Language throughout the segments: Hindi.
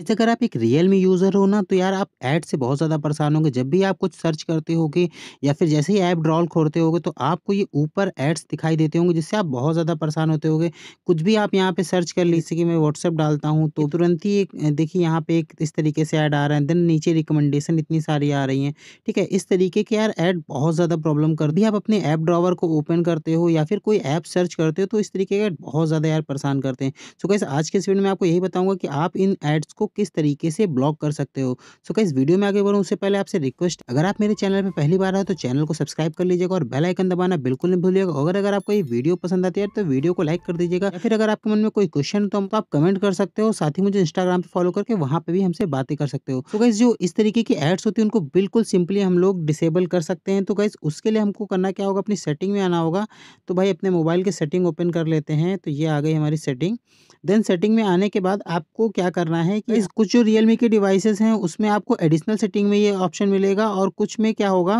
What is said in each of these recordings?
वैसे अगर आप एक रियल मी यूज़र हो ना, तो यार आप ऐड से बहुत ज़्यादा परेशान होंगे। जब भी आप कुछ सर्च करते होगे या फिर जैसे ही ऐप ड्रॉल खोलते होगे, तो आपको ये ऊपर ऐड्स दिखाई देते होंगे, जिससे आप बहुत ज़्यादा परेशान होते होगे। कुछ भी आप यहाँ पे सर्च कर लीजिए, कि मैं व्हाट्सअप डालता हूँ, तो तुरंत ही एक देखिए यहाँ पे एक इस तरीके से ऐड आ रहा है। देन नीचे रिकमेंडेशन इतनी सारी आ रही हैं, ठीक है? इस तरीके के यार ऐड बहुत ज़्यादा प्रॉब्लम कर दी आप अपने ऐप ड्रॉवर को ओपन करते हो या फिर कोई ऐप सर्च करते हो, तो इस तरीके के बहुत ज़्यादा यार परेशान करते हैं। सो कैसे आज के इस वीडियो में आपको यही बताऊँगा कि आप इन एड्स को को किस तरीके से ब्लॉक कर सकते हो सो क्या इस वीडियो में आगे बढ़ूँ उससे पहले आपसे रिक्वेस्ट अगर आप मेरे चैनल पर पहली बार आए तो चैनल को सब्सक्राइब कर लीजिएगा और बेलाइकन दबाना बिल्कुल नहीं भूलिएगा अगर अगर आपको ये वीडियो पसंद आती है तो वीडियो को लाइक कर दीजिएगा फिर अगर आपके मन में कोई क्वेश्चन तो, तो आप कमेंट कर सकते हो साथ ही मुझे इंस्टाग्राम पर फॉलो करके वहाँ पर भी हमसे बातें कर सकते हो तो गाइज जो इस तरीके की एड्स होती है उनको बिल्कुल सिंपली हम लोग डिसेबल कर सकते हैं तो गाइज उसके लिए हमको करना क्या होगा अपनी सेटिंग में आना होगा तो भाई अपने मोबाइल की सेटिंग ओपन कर लेते हैं तो ये आ गई हमारी सेटिंग देन सेटिंग में आने के बाद आपको क्या करना है कि गाइस कुछ जो मी के डिवाइसेस हैं उसमें आपको एडिशनल सेटिंग में ये ऑप्शन मिलेगा और कुछ में क्या होगा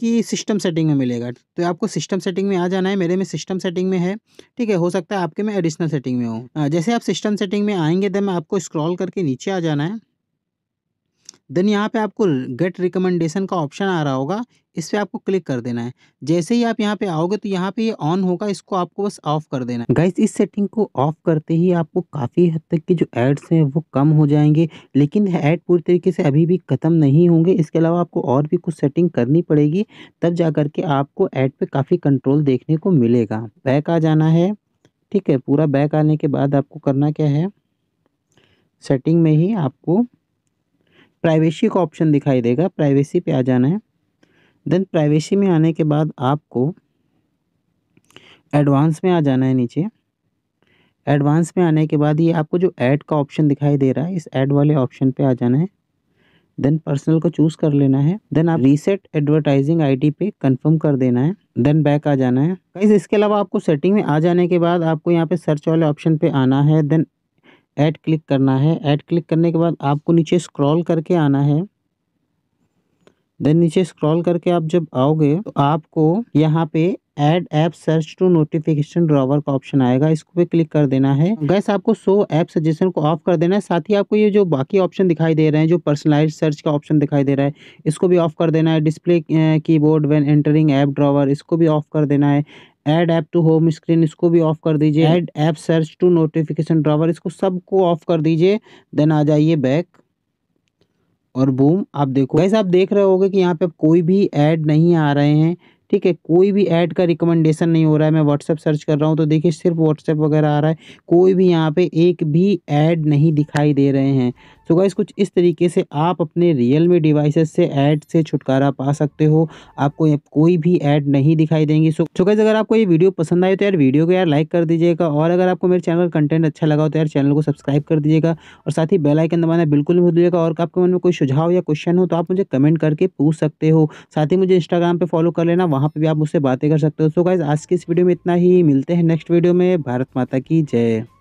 कि सिस्टम सेटिंग में मिलेगा तो आपको सिस्टम सेटिंग में आ जाना है मेरे में सिस्टम सेटिंग में है ठीक है हो सकता है आपके में एडिशनल सेटिंग में हो जैसे आप सिस्टम सेटिंग में आएंगे मैं आपको स्क्रॉल करके नीचे आ जाना है देन यहाँ पे आपको गेट रिकमेंडेशन का ऑप्शन आ रहा होगा इस पर आपको क्लिक कर देना है जैसे ही आप यहाँ पे आओगे तो यहाँ पे ये यह ऑन होगा इसको आपको बस ऑफ कर देना है गाइस इस सेटिंग को ऑफ करते ही आपको काफ़ी हद तक के जो एड्स हैं वो कम हो जाएंगे लेकिन ऐड पूरी तरीके से अभी भी ख़त्म नहीं होंगे इसके अलावा आपको और भी कुछ सेटिंग करनी पड़ेगी तब जा के आपको ऐड पर काफ़ी कंट्रोल देखने को मिलेगा बैक आ जाना है ठीक है पूरा बैक आने के बाद आपको करना क्या है सेटिंग में ही आपको प्राइवेसी का ऑप्शन दिखाई देगा प्राइवेसी पे आ जाना है देन प्राइवेसी में आने के बाद आपको एडवांस में आ जाना है नीचे एडवांस में आने के बाद ये आपको जो ऐड का ऑप्शन दिखाई दे रहा है इस ऐड वाले ऑप्शन पे आ जाना है देन पर्सनल को चूज़ कर लेना है देन आप रीसेट एडवर्टाइजिंग आईडी पे कंफर्म कर देना है देन बैक आ जाना है कहीं इसके अलावा आपको सेटिंग में आ जाने के बाद आपको यहाँ पे सर्च वाले ऑप्शन पे आना है देन ऐड क्लिक करना है ऐड क्लिक करने के बाद आपको नीचे स्क्रॉल करके आना है देन नीचे स्क्रॉल करके आप जब आओगे तो आपको यहाँ पे add app search to notification drawer का ऑप्शन आएगा इसको पे क्लिक कर देना है गैस आपको सो ऐप सजेशन को ऑफ कर देना है साथ ही आपको ये जो बाकी ऑप्शन दिखाई दे रहे हैं जो पर्सनलाइज सर्च का ऑप्शन दिखाई दे रहा है इसको भी ऑफ कर देना है display keyboard when entering app drawer इसको भी ऑफ कर देना है add app to home screen इसको भी ऑफ कर दीजिए add app search to notification drawer इसको सबको ऑफ कर दीजिए देन आ जाइए बैक और बूम आप देखो वैसे आप देख रहे होगे कि यहाँ पे कोई भी ऐड नहीं आ रहे हैं ठीक है कोई भी ऐड का रिकमेंडेशन नहीं हो रहा है मैं व्हाट्सएप सर्च कर रहा हूँ तो देखिए सिर्फ व्हाट्सएप वगैरह आ रहा है कोई भी यहाँ पे एक भी ऐड नहीं दिखाई दे रहे हैं सो गाइस कुछ इस तरीके से आप अपने रियल मी डिवाइसेस से ऐड से छुटकारा पा सकते हो आपको कोई भी ऐड नहीं दिखाई देंगी सो सो गाइस अगर आपको ये वीडियो पसंद आए तो यार वीडियो को यार लाइक कर दीजिएगा और अगर आपको मेरे चैनल का कंटेंट अच्छा लगा हो तो यार चैनल को सब्सक्राइब कर दीजिएगा और साथ ही बेलाइकन दबाना बिल्कुल भूल दीजिएगा और आपके मन में कोई सुझाव या क्वेश्चन हो तो आप मुझे कमेंट करके पूछ सकते हो साथ ही मुझे इंस्टाग्राम पर फॉलो कर लेना वहाँ पर भी आप मुझसे बातें कर सकते हो सो गाइज आज की इस वीडियो में इतना ही मिलते हैं नेक्स्ट वीडियो में भारत माता की जय